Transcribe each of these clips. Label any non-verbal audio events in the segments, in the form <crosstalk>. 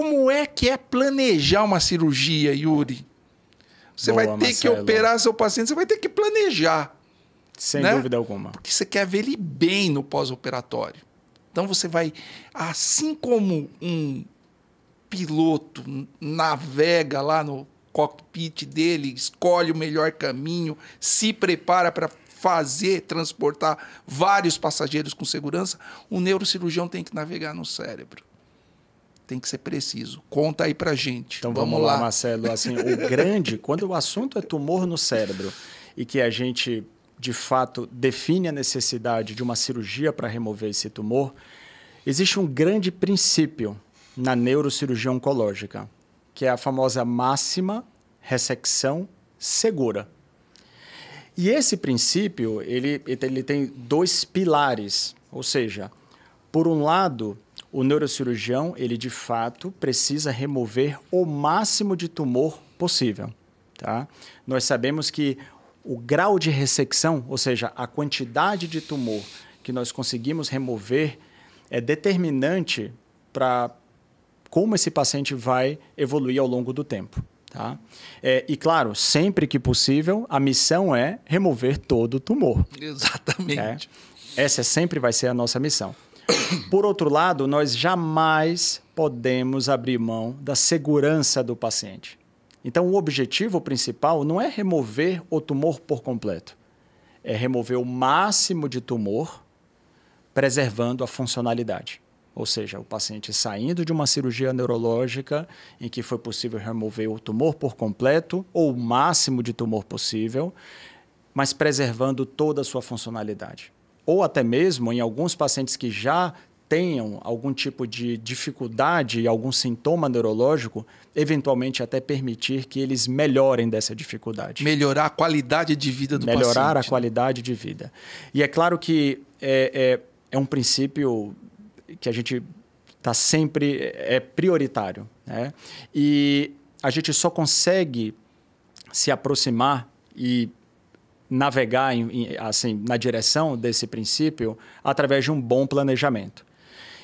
Como é que é planejar uma cirurgia, Yuri? Você Boa, vai ter Marcelo. que operar seu paciente, você vai ter que planejar. Sem né? dúvida alguma. Porque você quer ver ele bem no pós-operatório. Então você vai, assim como um piloto navega lá no cockpit dele, escolhe o melhor caminho, se prepara para fazer, transportar vários passageiros com segurança, o neurocirurgião tem que navegar no cérebro tem que ser preciso. Conta aí pra gente. Então vamos, vamos lá, lá, Marcelo. Assim, o <laughs> grande, quando o assunto é tumor no cérebro e que a gente de fato define a necessidade de uma cirurgia para remover esse tumor, existe um grande princípio na neurocirurgia oncológica, que é a famosa máxima ressecção segura. E esse princípio, ele, ele tem dois pilares, ou seja, por um lado, o neurocirurgião, ele de fato precisa remover o máximo de tumor possível. Tá? Nós sabemos que o grau de ressecção, ou seja, a quantidade de tumor que nós conseguimos remover, é determinante para como esse paciente vai evoluir ao longo do tempo. Tá? É, e claro, sempre que possível, a missão é remover todo o tumor. Exatamente. É? Essa sempre vai ser a nossa missão. Por outro lado, nós jamais podemos abrir mão da segurança do paciente. Então, o objetivo principal não é remover o tumor por completo, é remover o máximo de tumor, preservando a funcionalidade. Ou seja, o paciente saindo de uma cirurgia neurológica em que foi possível remover o tumor por completo ou o máximo de tumor possível, mas preservando toda a sua funcionalidade ou até mesmo em alguns pacientes que já tenham algum tipo de dificuldade, algum sintoma neurológico, eventualmente até permitir que eles melhorem dessa dificuldade. Melhorar a qualidade de vida do Melhorar paciente. Melhorar né? a qualidade de vida. E é claro que é, é, é um princípio que a gente está sempre é prioritário. Né? E a gente só consegue se aproximar e navegar em, assim, na direção desse princípio através de um bom planejamento.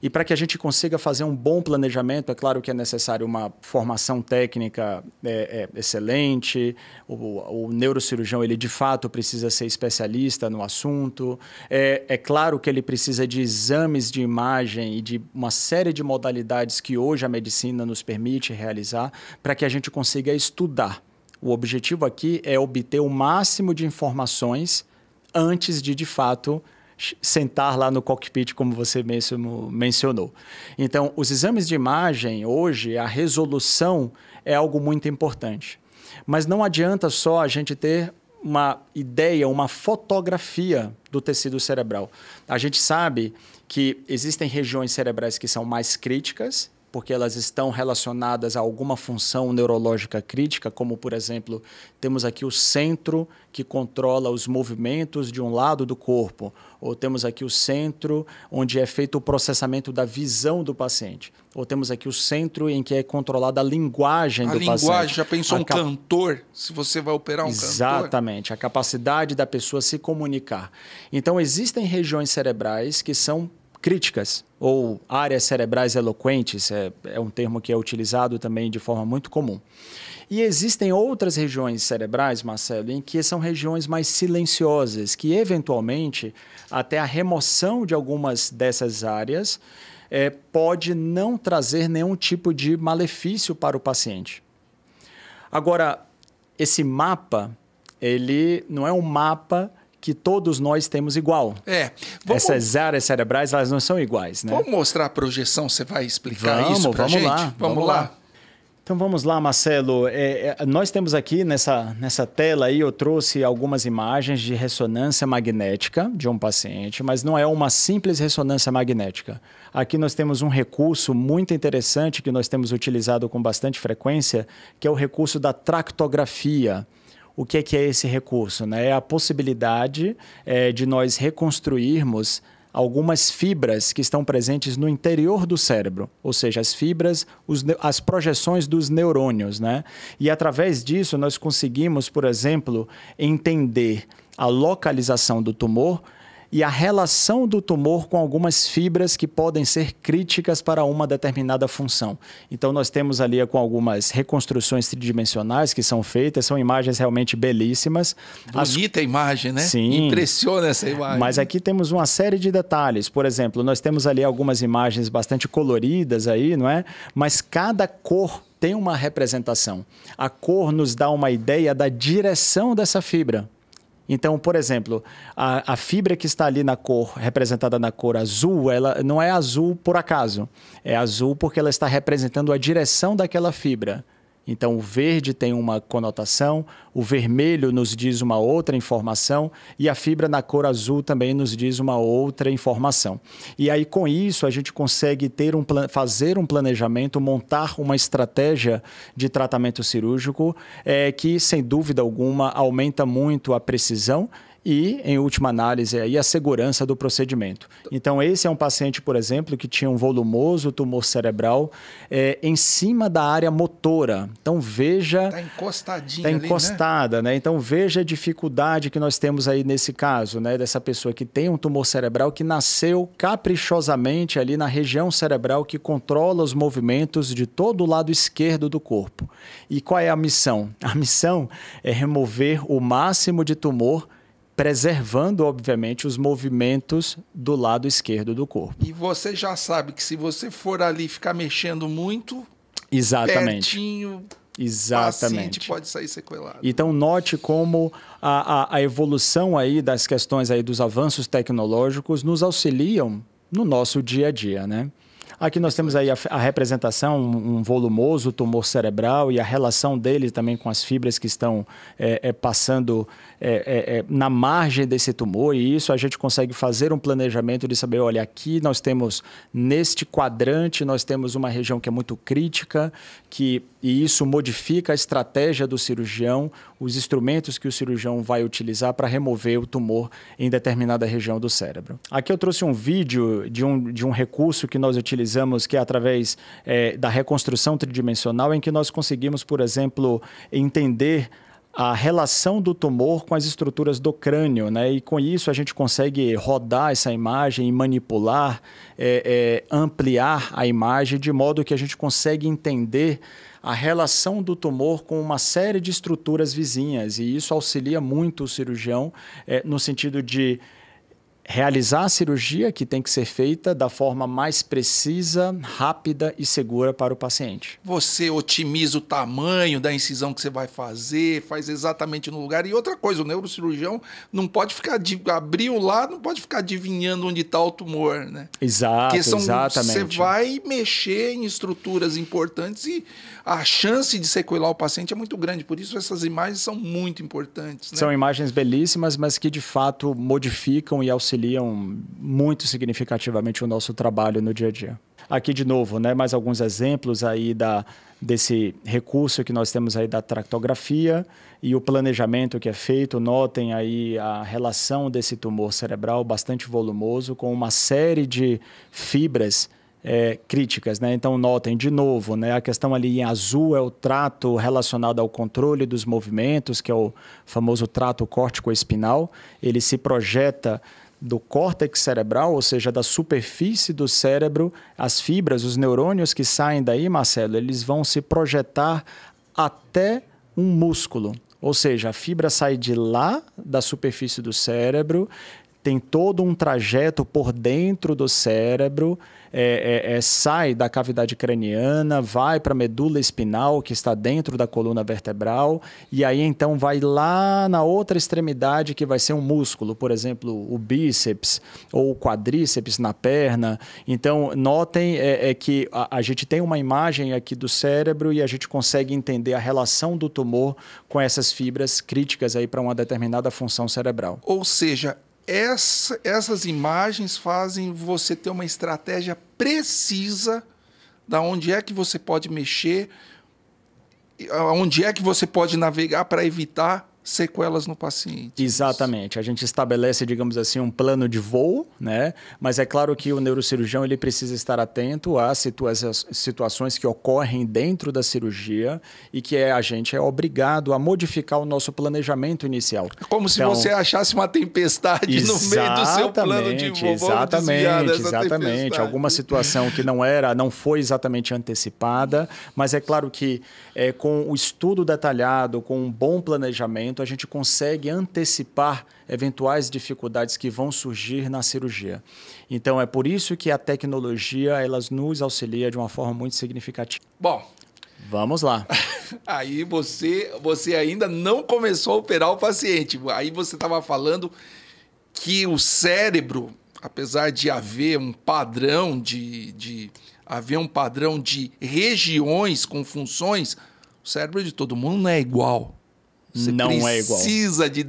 E para que a gente consiga fazer um bom planejamento, é claro que é necessário uma formação técnica é, é, excelente, o, o, neurocirurgião, ele de fato precisa ser especialista no assunto, é, é, claro que ele precisa de exames de imagem e de uma série de modalidades que hoje a medicina nos permite realizar para que a gente consiga estudar o objetivo aqui é obter o máximo de informações antes de, de fato, sentar lá no cockpit, como você mesmo mencionou. Então, os exames de imagem, hoje, a resolução é algo muito importante. Mas não adianta só a gente ter uma ideia, uma fotografia do tecido cerebral. A gente sabe que existem regiões cerebrais que são mais críticas porque elas estão relacionadas a alguma função neurológica crítica, como, por exemplo, temos aqui o centro que controla os movimentos de um lado do corpo, ou temos aqui o centro onde é feito o processamento da visão do paciente, ou temos aqui o centro em que é controlada a linguagem a do linguagem, paciente. A linguagem, já pensou a um cap... cantor, se você vai operar um Exatamente, cantor? Exatamente, a capacidade da pessoa se comunicar. Então, existem regiões cerebrais que são críticas ou áreas cerebrais eloquentes, é, é um termo que é utilizado também de forma muito comum. E existem outras regiões cerebrais, Marcelo, em que são regiões mais silenciosas, que eventualmente até a remoção de algumas dessas áreas é, pode não trazer nenhum tipo de malefício para o paciente. Agora, esse mapa, ele não é um mapa que todos nós temos igual. É. Vamos... Essas áreas cerebrais, elas não são iguais, né? Vamos mostrar a projeção, você vai explicar vamos, isso para vamos gente? Lá, vamos, vamos lá. lá. Então vamos lá, Marcelo. É, é, nós temos aqui nessa, nessa tela aí, eu trouxe algumas imagens de ressonância magnética de um paciente, mas não é uma simples ressonância magnética. Aqui nós temos um recurso muito interessante que nós temos utilizado com bastante frequência, que é o recurso da tractografia o que é, que é esse recurso? Né? É a possibilidade é, de nós reconstruirmos algumas fibras que estão presentes no interior do cérebro, ou seja, as fibras, os, as projeções dos neurônios, né? E através disso nós conseguimos, por exemplo, entender a localização do tumor e a relação do tumor com algumas fibras que podem ser críticas para uma determinada função. Então, nós temos ali com algumas reconstruções tridimensionais que são feitas, são imagens realmente belíssimas. Bonita As... imagem, né? Sim. Impressiona essa imagem. Mas aqui temos uma série de detalhes. Por exemplo, nós temos ali algumas imagens bastante coloridas aí, não é? Mas cada cor tem uma representação. A cor nos dá uma ideia da direção dessa fibra. Então, por exemplo, a, a, fibra que está ali na cor, representada na cor azul, ela não é azul por acaso. É azul porque ela está representando a direção daquela fibra. Então, o verde tem uma conotação, o vermelho nos diz uma outra informação e a fibra na cor azul também nos diz uma outra informação. E aí, com isso, a gente consegue ter um fazer um planejamento, montar uma estratégia de tratamento cirúrgico é, que, sem dúvida alguma, aumenta muito a precisão e, em última análise, aí, a segurança do procedimento. Então, esse é um paciente, por exemplo, que tinha um volumoso tumor cerebral é, em cima da área motora. Então, veja... Está encostadinha Está encostada, ali, né? né? Então, veja a dificuldade que nós temos aí nesse caso, né? Dessa pessoa que tem um tumor cerebral que nasceu caprichosamente ali na região cerebral que controla os movimentos de todo o lado esquerdo do corpo. E qual é a missão? A missão é remover o máximo de tumor preservando, obviamente, os movimentos do lado esquerdo do corpo. E você já sabe que se você for ali ficar mexendo muito, exatamente, pertinho, Exatamente. Paciente pode sair sequelado. Então note como a, a, a, evolução aí das questões aí dos avanços tecnológicos nos auxiliam no nosso dia a dia, né? Aqui nós temos aí a, a representação, um, volumoso tumor cerebral e a relação dele também com as fibras que estão é, é, passando é, é, é, na margem desse tumor. E isso a gente consegue fazer um planejamento de saber, olha, aqui nós temos, neste quadrante, nós temos uma região que é muito crítica, que, e isso modifica a estratégia do cirurgião, os instrumentos que o cirurgião vai utilizar para remover o tumor em determinada região do cérebro. Aqui eu trouxe um vídeo de um, de um recurso que nós utilizamos realizamos, que é através é, da reconstrução tridimensional, em que nós conseguimos, por exemplo, entender a relação do tumor com as estruturas do crânio, né? E com isso a gente consegue rodar essa imagem, manipular, é, é, ampliar a imagem de modo que a gente consegue entender a relação do tumor com uma série de estruturas vizinhas e isso auxilia muito o cirurgião é, no sentido de realizar a cirurgia que tem que ser feita da forma mais precisa, rápida e segura para o paciente. Você otimiza o tamanho da incisão que você vai fazer, faz exatamente no lugar. E outra coisa, o neurocirurgião não pode ficar de, abrir o lado, não pode ficar adivinhando onde está o tumor, né? Exato, Porque são, exatamente. Você vai mexer em estruturas importantes e a chance de sequelar o paciente é muito grande. Por isso essas imagens são muito importantes. Né? São imagens belíssimas, mas que de fato modificam e auxiliam auxiliam muito significativamente o nosso trabalho no dia a dia. Aqui de novo, né, mais alguns exemplos aí da, desse recurso que nós temos aí da tractografia e o planejamento que é feito. Notem aí a relação desse tumor cerebral bastante volumoso com uma série de fibras é, críticas, né? Então notem de novo, né? A questão ali em azul é o trato relacionado ao controle dos movimentos, que é o famoso trato córtico-espinal. Ele se projeta do córtex cerebral, ou seja, da superfície do cérebro, as fibras, os neurônios que saem daí, Marcelo, eles vão se projetar até um músculo. Ou seja, a fibra sai de lá da superfície do cérebro tem todo um trajeto por dentro do cérebro, é, é, é, sai da cavidade craniana, vai para a medula espinal, que está dentro da coluna vertebral, e aí então vai lá na outra extremidade, que vai ser um músculo, por exemplo, o bíceps ou o quadríceps na perna. Então, notem é, é que a, a gente tem uma imagem aqui do cérebro e a gente consegue entender a relação do tumor com essas fibras críticas aí para uma determinada função cerebral. Ou seja, essa, essas imagens fazem você ter uma estratégia precisa da onde é que você pode mexer, onde é que você pode navegar para evitar sequelas no paciente. Exatamente. A gente estabelece, digamos assim, um plano de voo, né? Mas é claro que o neurocirurgião ele precisa estar atento às situa situações que ocorrem dentro da cirurgia e que é, a gente é obrigado a modificar o nosso planejamento inicial. É como então, se você achasse uma tempestade no meio do seu plano de voo. Exatamente, exatamente. Alguma situação que não era, não foi exatamente antecipada, mas é claro que é, com o estudo detalhado, com um bom planejamento a gente consegue antecipar eventuais dificuldades que vão surgir na cirurgia. Então é por isso que a tecnologia elas nos auxilia de uma forma muito significativa. Bom, Vamos lá. <laughs> Aí você, você ainda não começou a operar o paciente. Aí você estava falando que o cérebro, apesar de haver um padrão de, de haver um padrão de regiões com funções, o cérebro de todo mundo não é igual. Você não é igual. precisa de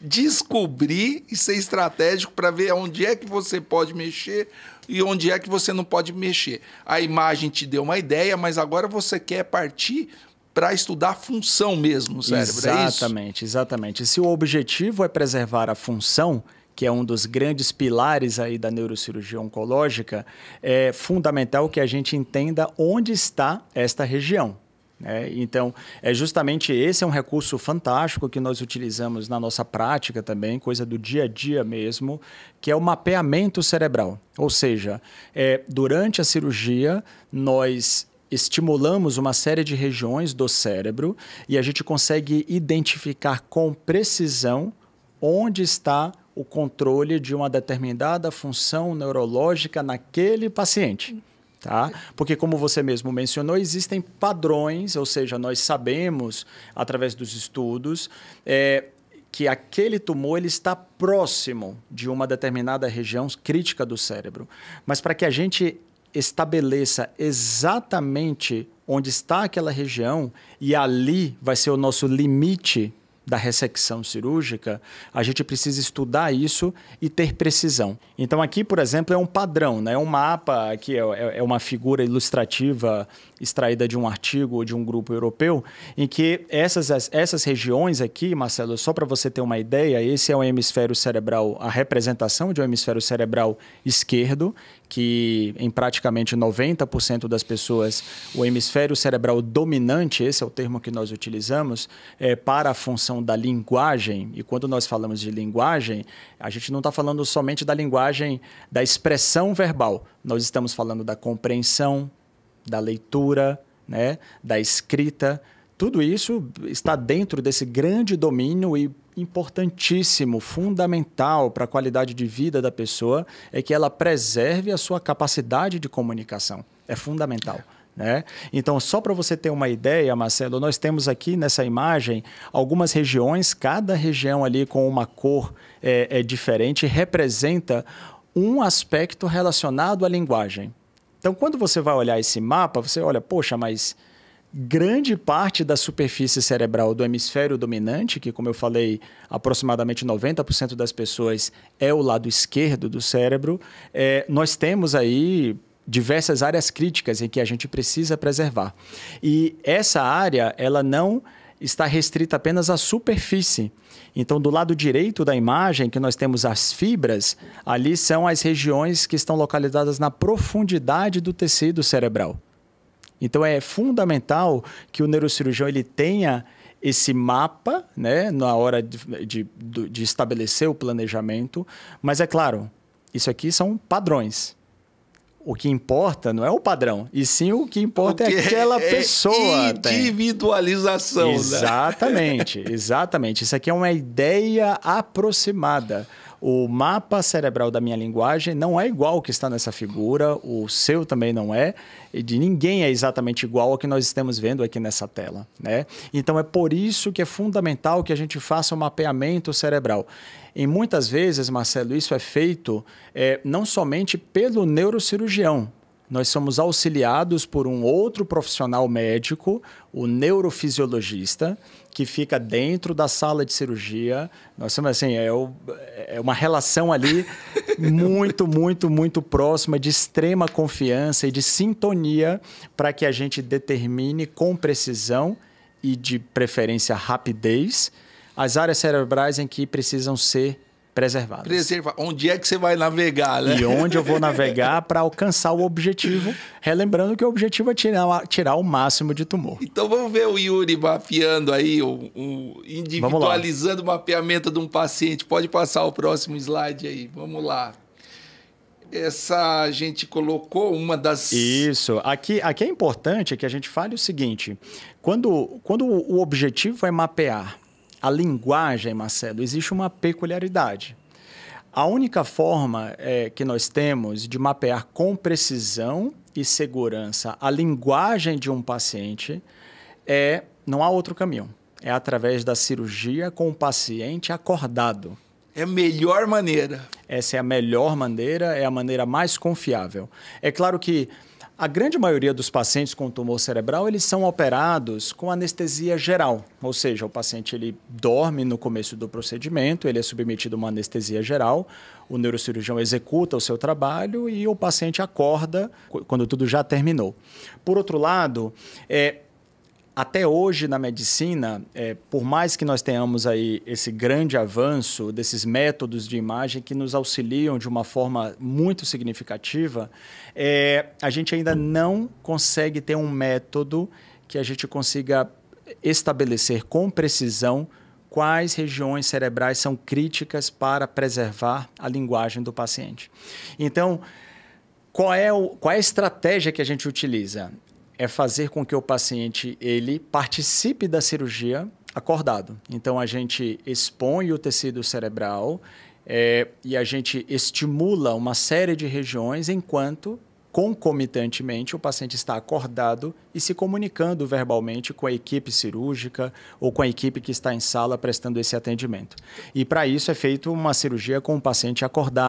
descobrir e ser estratégico para ver onde é que você pode mexer e onde é que você não pode mexer. A imagem te deu uma ideia, mas agora você quer partir para estudar a função mesmo, cérebro. É exatamente, é exatamente. Se o objetivo é preservar a função, que é um dos grandes pilares aí da neurocirurgia oncológica, é fundamental que a gente entenda onde está esta região. É, então, é justamente esse é um recurso fantástico que nós utilizamos na nossa prática também, coisa do dia a dia mesmo, que é o mapeamento cerebral. Ou seja, é, durante a cirurgia, nós estimulamos uma série de regiões do cérebro e a gente consegue identificar com precisão onde está o controle de uma determinada função neurológica naquele paciente. Tá? Porque, como você mesmo mencionou, existem padrões, ou seja, nós sabemos, através dos estudos, é, que aquele tumor ele está próximo de uma determinada região crítica do cérebro. Mas para que a gente estabeleça exatamente onde está aquela região e ali vai ser o nosso limite da ressecção cirúrgica, a gente precisa estudar isso e ter precisão. Então, aqui, por exemplo, é um padrão, né? É um mapa, aqui é, é, é, uma figura ilustrativa extraída de um artigo ou de um grupo europeu, em que essas, essas regiões aqui, Marcelo, só para você ter uma ideia, esse é o um hemisfério cerebral, a representação de um hemisfério cerebral esquerdo, que em praticamente 90% das pessoas, o hemisfério cerebral dominante, esse é o termo que nós utilizamos, é, para a função questão da linguagem, e quando nós falamos de linguagem, a gente não está falando somente da linguagem da expressão verbal, nós estamos falando da compreensão, da leitura, né, da escrita. Tudo isso está dentro desse grande domínio e importantíssimo, fundamental para a qualidade de vida da pessoa é que ela preserve a sua capacidade de comunicação. É fundamental. Né? Então, só para você ter uma ideia, Marcelo, nós temos aqui nessa imagem algumas regiões, cada região ali com uma cor é, é diferente, representa um aspecto relacionado à linguagem. Então, quando você vai olhar esse mapa, você olha, poxa, mas grande parte da superfície cerebral do hemisfério dominante, que, como eu falei, aproximadamente 90% das pessoas é o lado esquerdo do cérebro, é, nós temos aí diversas áreas críticas em que a gente precisa preservar. E essa área, ela não está restrita apenas à superfície. Então, do lado direito da imagem, que nós temos as fibras, ali são as regiões que estão localizadas na profundidade do tecido cerebral. Então, é fundamental que o neurocirurgião ele tenha esse mapa né, na hora de, de, de estabelecer o planejamento, mas é claro, isso aqui são padrões o que importa não é o padrão, e sim o que importa é o que é aquela é pessoa. Individualização. Né? Exatamente, <laughs> exatamente. Isso aqui é uma ideia aproximada. O mapa cerebral da minha linguagem não é igual ao que está nessa figura, o seu também não é, e de ninguém é exatamente igual ao que nós estamos vendo aqui nessa tela. Né? Então é por isso que é fundamental que a gente faça o um mapeamento cerebral. E muitas vezes, Marcelo, isso é feito é, não somente pelo neurocirurgião, nós somos auxiliados por um outro profissional médico, o neurofisiologista, que fica dentro da sala de cirurgia. Nós somos assim, é, o, é uma relação ali <laughs> muito, muito, muito próxima, de extrema confiança e de sintonia para que a gente determine com precisão e de preferência rapidez as áreas cerebrais em que precisam ser preservadas. Preserva. Onde é que você vai navegar, né? E onde eu vou navegar para alcançar o objetivo. Relembrando que o objetivo é tirar, tirar o máximo de tumor. Então vamos ver o Yuri mapeando aí, o, o individualizando o mapeamento de um paciente. Pode passar o próximo slide aí. Vamos lá essa a gente colocou uma das. Isso. Aqui, aqui é importante que a gente fale o seguinte: quando, quando o objetivo é mapear a linguagem, Marcelo, existe uma peculiaridade. A única forma é, que nós temos de mapear com precisão e segurança a linguagem de um paciente é não há outro caminho. É através da cirurgia com o paciente acordado. É a melhor maneira. Essa é a melhor maneira, é a maneira mais confiável. É claro que a grande maioria dos pacientes com tumor cerebral, eles são operados com anestesia geral, ou seja, o paciente ele dorme no começo do procedimento, ele é submetido a uma anestesia geral, o neurocirurgião executa o seu trabalho e o paciente acorda quando tudo já terminou. Por outro lado, é, até hoje na medicina, é, por mais que nós tenhamos aí esse grande avanço desses métodos de imagem que nos auxiliam de uma forma muito significativa, é, a gente ainda não consegue ter um método que a gente consiga estabelecer com precisão quais regiões cerebrais são críticas para preservar a linguagem do paciente. Então, qual é, o, qual é a estratégia que a gente utiliza? é fazer com que o paciente ele participe da cirurgia acordado. Então a gente expõe o tecido cerebral é, e a gente estimula uma série de regiões enquanto concomitantemente o paciente está acordado e se comunicando verbalmente com a equipe cirúrgica ou com a equipe que está em sala prestando esse atendimento. E para isso é feita uma cirurgia com o paciente acordado.